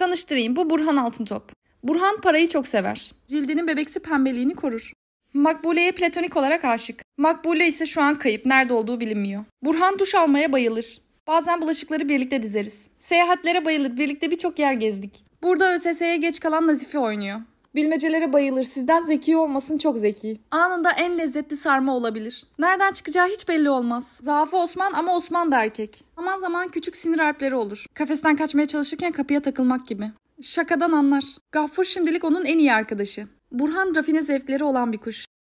Tanıştırayım bu Burhan Altıntop. Burhan parayı çok sever. Cildinin bebeksi pembeliğini korur. Makbule'ye platonik olarak aşık. Makbule ise şu an kayıp, nerede olduğu bilinmiyor. Burhan duş almaya bayılır. Bazen bulaşıkları birlikte dizeriz. Seyahatlere bayılır, birlikte birçok yer gezdik. Burada ÖSS'ye geç kalan Nazifi oynuyor. Bilmecelere bayılır. Sizden zeki olmasın çok zeki. Anında en lezzetli sarma olabilir. Nereden çıkacağı hiç belli olmaz. Zaafı Osman ama Osman da erkek. Zaman zaman küçük sinir harpleri olur. Kafesten kaçmaya çalışırken kapıya takılmak gibi. Şakadan anlar. Gaffur şimdilik onun en iyi arkadaşı. Burhan rafine zevkleri olan bir kuş.